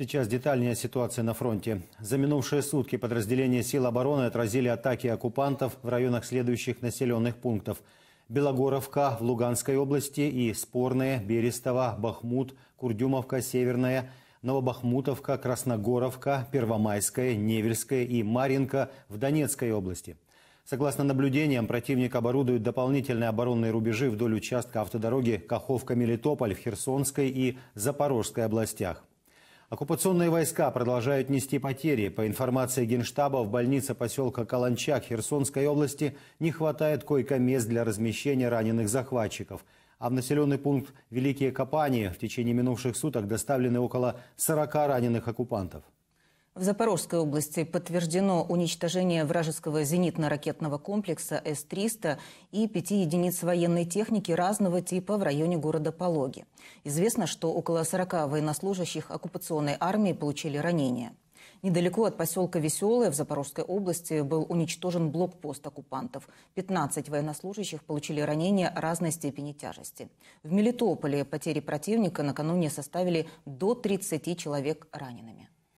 Сейчас детальная ситуация на фронте. За минувшие сутки подразделения сил обороны отразили атаки оккупантов в районах следующих населенных пунктов. Белогоровка в Луганской области и Спорные, Берестова, Бахмут, Курдюмовка, Северная, Новобахмутовка, Красногоровка, Первомайская, Невельская и Маринка в Донецкой области. Согласно наблюдениям, противник оборудует дополнительные оборонные рубежи вдоль участка автодороги Каховка-Мелитополь в Херсонской и Запорожской областях. Оккупационные войска продолжают нести потери. По информации Генштаба, в больнице поселка Каланчак Херсонской области не хватает койко-мест для размещения раненых захватчиков. А в населенный пункт Великие Копании в течение минувших суток доставлены около 40 раненых оккупантов. В Запорожской области подтверждено уничтожение вражеского зенитно-ракетного комплекса С-300 и пяти единиц военной техники разного типа в районе города Пологи. Известно, что около 40 военнослужащих оккупационной армии получили ранения. Недалеко от поселка Веселое в Запорожской области был уничтожен блокпост оккупантов. 15 военнослужащих получили ранения разной степени тяжести. В Мелитополе потери противника накануне составили до 30 человек ранеными.